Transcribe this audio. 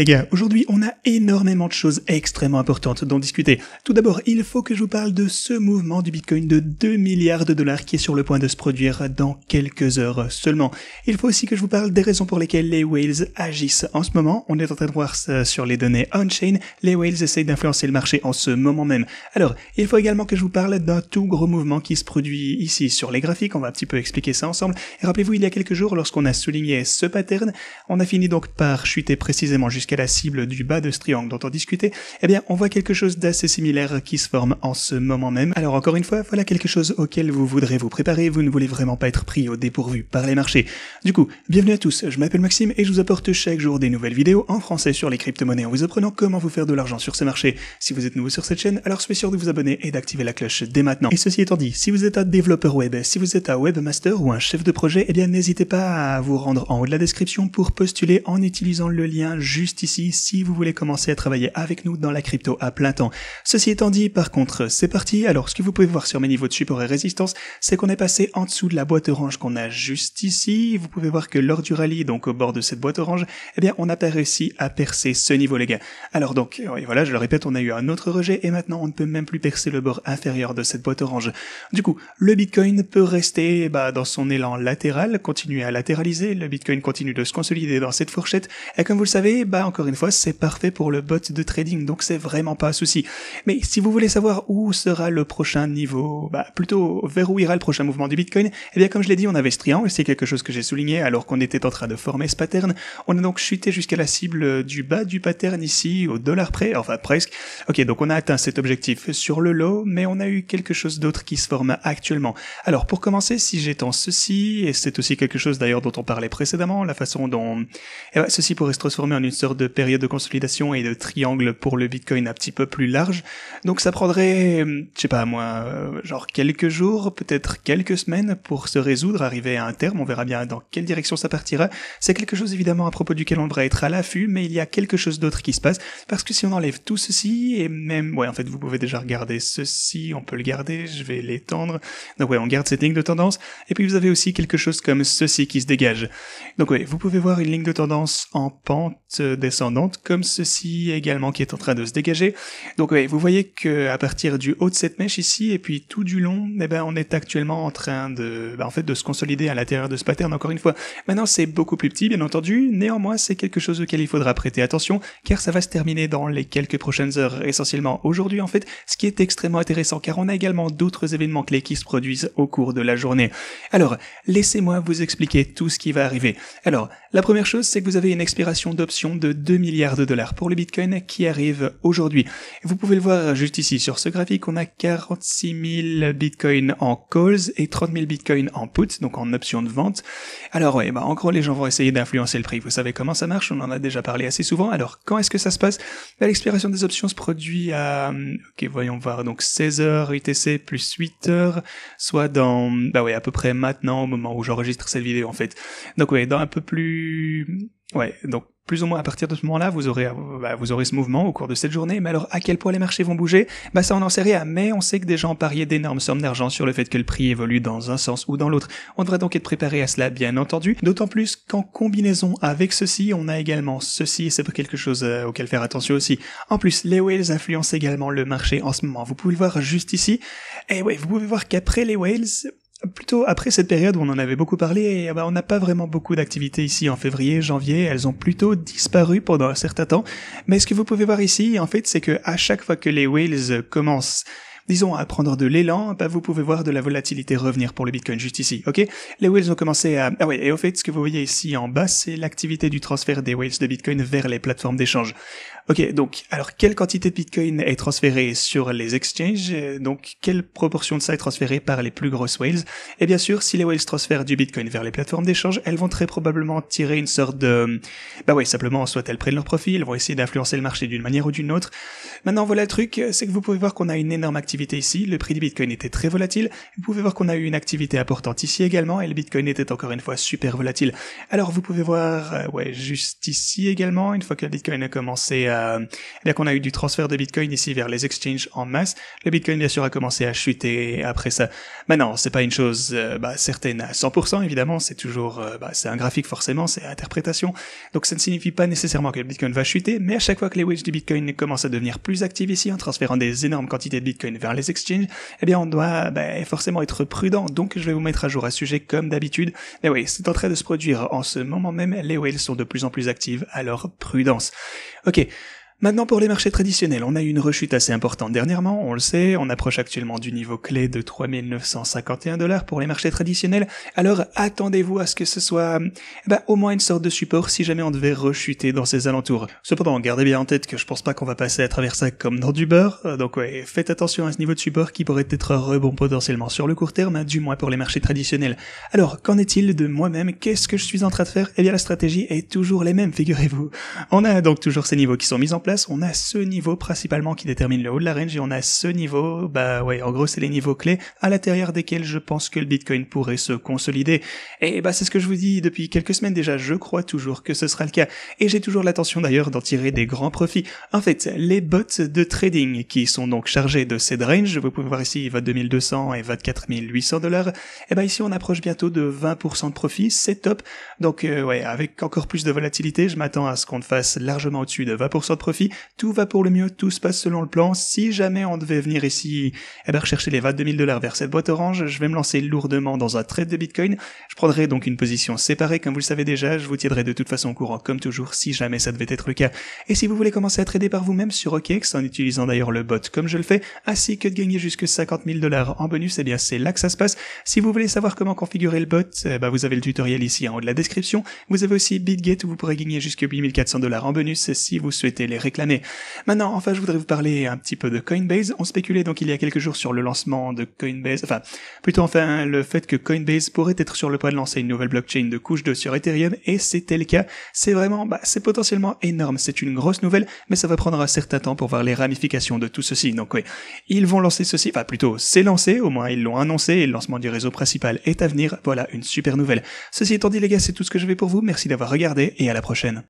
Les gars, aujourd'hui on a énormément de choses extrêmement importantes dont discuter. Tout d'abord, il faut que je vous parle de ce mouvement du Bitcoin de 2 milliards de dollars qui est sur le point de se produire dans quelques heures seulement. Il faut aussi que je vous parle des raisons pour lesquelles les whales agissent. En ce moment, on est en train de voir ça sur les données on-chain, les whales essayent d'influencer le marché en ce moment même. Alors, il faut également que je vous parle d'un tout gros mouvement qui se produit ici sur les graphiques, on va un petit peu expliquer ça ensemble. Et rappelez-vous, il y a quelques jours, lorsqu'on a souligné ce pattern, on a fini donc par chuter précisément jusqu'à la cible du bas de ce triangle dont on discutait, eh bien on voit quelque chose d'assez similaire qui se forme en ce moment même. Alors encore une fois, voilà quelque chose auquel vous voudrez vous préparer, vous ne voulez vraiment pas être pris au dépourvu par les marchés. Du coup, bienvenue à tous, je m'appelle Maxime et je vous apporte chaque jour des nouvelles vidéos en français sur les crypto-monnaies en vous apprenant comment vous faire de l'argent sur ces marchés. Si vous êtes nouveau sur cette chaîne, alors soyez sûr de vous abonner et d'activer la cloche dès maintenant. Et ceci étant dit, si vous êtes un développeur web, si vous êtes un webmaster ou un chef de projet, eh bien n'hésitez pas à vous rendre en haut de la description pour postuler en utilisant le lien juste ici si vous voulez commencer à travailler avec nous dans la crypto à plein temps. Ceci étant dit, par contre, c'est parti. Alors, ce que vous pouvez voir sur mes niveaux de support et résistance, c'est qu'on est passé en dessous de la boîte orange qu'on a juste ici. Vous pouvez voir que lors du rallye, donc au bord de cette boîte orange, eh bien, on n'a pas réussi à percer ce niveau, les gars. Alors donc, et euh, voilà, je le répète, on a eu un autre rejet et maintenant on ne peut même plus percer le bord inférieur de cette boîte orange. Du coup, le Bitcoin peut rester bah, dans son élan latéral, continuer à latéraliser. Le Bitcoin continue de se consolider dans cette fourchette. Et comme vous le savez, bah, encore une fois, c'est parfait pour le bot de trading, donc c'est vraiment pas un souci. Mais si vous voulez savoir où sera le prochain niveau, bah plutôt vers où ira le prochain mouvement du Bitcoin, et eh bien comme je l'ai dit, on avait ce triangle, c'est quelque chose que j'ai souligné alors qu'on était en train de former ce pattern. On a donc chuté jusqu'à la cible du bas du pattern ici, au dollar près, enfin presque. Ok, donc on a atteint cet objectif sur le lot, mais on a eu quelque chose d'autre qui se forme actuellement. Alors pour commencer, si j'étends ceci, et c'est aussi quelque chose d'ailleurs dont on parlait précédemment, la façon dont... Eh ben, ceci pourrait se transformer en une sorte de période de consolidation et de triangle pour le Bitcoin un petit peu plus large. Donc ça prendrait, euh, je sais pas moi, euh, genre quelques jours, peut-être quelques semaines pour se résoudre, arriver à un terme, on verra bien dans quelle direction ça partira. C'est quelque chose évidemment à propos duquel on devrait être à l'affût, mais il y a quelque chose d'autre qui se passe, parce que si on enlève tout ceci, et même, ouais en fait vous pouvez déjà regarder ceci, on peut le garder, je vais l'étendre, donc ouais on garde cette ligne de tendance, et puis vous avez aussi quelque chose comme ceci qui se dégage. Donc ouais, vous pouvez voir une ligne de tendance en pente euh, descendante, comme ceci également qui est en train de se dégager. Donc vous voyez que à partir du haut de cette mèche ici, et puis tout du long, eh ben, on est actuellement en train de, bah, en fait, de se consolider à l'intérieur de ce pattern encore une fois. Maintenant, c'est beaucoup plus petit, bien entendu. Néanmoins, c'est quelque chose auquel il faudra prêter attention, car ça va se terminer dans les quelques prochaines heures, essentiellement aujourd'hui en fait, ce qui est extrêmement intéressant, car on a également d'autres événements clés qui se produisent au cours de la journée. Alors, laissez-moi vous expliquer tout ce qui va arriver. Alors, la première chose, c'est que vous avez une expiration d'option de 2 milliards de dollars pour le Bitcoin qui arrive aujourd'hui. Vous pouvez le voir juste ici sur ce graphique, on a 46 000 Bitcoins en calls et 30 000 Bitcoins en puts, donc en option de vente. Alors ouais, bah en gros les gens vont essayer d'influencer le prix, vous savez comment ça marche, on en a déjà parlé assez souvent. Alors quand est-ce que ça se passe bah, L'expiration des options se produit à... Ok, voyons voir, donc 16h UTC plus 8h, soit dans... Bah ouais, à peu près maintenant au moment où j'enregistre cette vidéo en fait. Donc ouais, dans un peu plus Ouais, donc plus ou moins à partir de ce moment-là, vous aurez, bah, vous aurez ce mouvement au cours de cette journée. Mais alors, à quel point les marchés vont bouger Bah ça, on n'en sait rien. Mais on sait que des gens pariaient d'énormes sommes d'argent sur le fait que le prix évolue dans un sens ou dans l'autre. On devrait donc être préparé à cela, bien entendu. D'autant plus qu'en combinaison avec ceci, on a également ceci. Et c'est quelque chose euh, auquel faire attention aussi. En plus, les whales influencent également le marché en ce moment. Vous pouvez le voir juste ici. Et eh ouais, vous pouvez voir qu'après les whales, plutôt après cette période où on en avait beaucoup parlé, ah bah, on n'a pas vraiment beaucoup d'activités ici en février, janvier, elles ont plutôt disparu pendant un certain temps. Mais ce que vous pouvez voir ici, en fait, c'est que à chaque fois que les whales commencent disons, à prendre de l'élan, bah, vous pouvez voir de la volatilité revenir pour le Bitcoin juste ici, ok Les whales ont commencé à... Ah oui, et au fait, ce que vous voyez ici en bas, c'est l'activité du transfert des whales de Bitcoin vers les plateformes d'échange. Ok, donc alors quelle quantité de Bitcoin est transférée sur les exchanges euh, Donc quelle proportion de ça est transférée par les plus grosses whales Et bien sûr, si les whales transfèrent du Bitcoin vers les plateformes d'échange, elles vont très probablement tirer une sorte de... Euh, bah ouais, simplement, soit elles prennent leur profit, elles vont essayer d'influencer le marché d'une manière ou d'une autre. Maintenant, voilà le truc, c'est que vous pouvez voir qu'on a une énorme activité ici, le prix du Bitcoin était très volatile, vous pouvez voir qu'on a eu une activité importante ici également, et le Bitcoin était encore une fois super volatile. Alors vous pouvez voir, euh, ouais, juste ici également, une fois que le Bitcoin a commencé euh, dès eh qu'on a eu du transfert de Bitcoin ici vers les exchanges en masse, le Bitcoin bien sûr a commencé à chuter après ça. Maintenant, c'est pas une chose euh, bah, certaine à 100% évidemment, c'est toujours euh, bah, c'est un graphique forcément, c'est interprétation. Donc ça ne signifie pas nécessairement que le Bitcoin va chuter, mais à chaque fois que les whales du Bitcoin commencent à devenir plus actifs ici en transférant des énormes quantités de Bitcoin vers les exchanges, eh bien on doit bah, forcément être prudent. Donc je vais vous mettre à jour à ce sujet comme d'habitude. Mais oui, c'est en train de se produire en ce moment même, les whales sont de plus en plus actives, alors prudence. Ok, Maintenant pour les marchés traditionnels, on a eu une rechute assez importante dernièrement, on le sait, on approche actuellement du niveau clé de 3951 dollars pour les marchés traditionnels, alors attendez-vous à ce que ce soit eh ben, au moins une sorte de support si jamais on devait rechuter dans ces alentours. Cependant, gardez bien en tête que je pense pas qu'on va passer à travers ça comme dans du beurre, donc ouais, faites attention à ce niveau de support qui pourrait être rebond potentiellement sur le court terme, hein, du moins pour les marchés traditionnels. Alors, qu'en est-il de moi-même Qu'est-ce que je suis en train de faire Eh bien la stratégie est toujours les mêmes, figurez-vous. On a donc toujours ces niveaux qui sont mis en place, on a ce niveau principalement qui détermine le haut de la range et on a ce niveau, bah ouais, en gros c'est les niveaux clés à l'intérieur desquels je pense que le Bitcoin pourrait se consolider. Et bah c'est ce que je vous dis depuis quelques semaines déjà, je crois toujours que ce sera le cas et j'ai toujours l'intention d'ailleurs d'en tirer des grands profits. En fait, les bots de trading qui sont donc chargés de cette range, vous pouvez voir ici 2200 et 24800 dollars, et bah ici on approche bientôt de 20% de profit, c'est top. Donc euh, ouais, avec encore plus de volatilité, je m'attends à ce qu'on fasse largement au-dessus de 20% de profit tout va pour le mieux, tout se passe selon le plan. Si jamais on devait venir ici, eh ben, rechercher les 22 000 dollars vers cette boîte orange, je vais me lancer lourdement dans un trade de Bitcoin. Je prendrai donc une position séparée, comme vous le savez déjà. Je vous tiendrai de toute façon au courant, comme toujours, si jamais ça devait être le cas. Et si vous voulez commencer à trader par vous-même sur OKX, en utilisant d'ailleurs le bot comme je le fais, ainsi que de gagner jusqu'à 50 000 dollars en bonus, et eh bien c'est là que ça se passe. Si vous voulez savoir comment configurer le bot, eh ben, vous avez le tutoriel ici en haut de la description. Vous avez aussi Bitgate où vous pourrez gagner jusque 8400 dollars en bonus si vous souhaitez les Maintenant, enfin, je voudrais vous parler un petit peu de Coinbase. On spéculait donc il y a quelques jours sur le lancement de Coinbase, enfin, plutôt enfin, hein, le fait que Coinbase pourrait être sur le point de lancer une nouvelle blockchain de couche 2 sur Ethereum, et c'était le cas. C'est vraiment, bah, c'est potentiellement énorme. C'est une grosse nouvelle, mais ça va prendre un certain temps pour voir les ramifications de tout ceci. Donc oui, ils vont lancer ceci, enfin, plutôt, c'est lancé, au moins ils l'ont annoncé, et le lancement du réseau principal est à venir. Voilà, une super nouvelle. Ceci étant dit, les gars, c'est tout ce que je vais pour vous. Merci d'avoir regardé, et à la prochaine.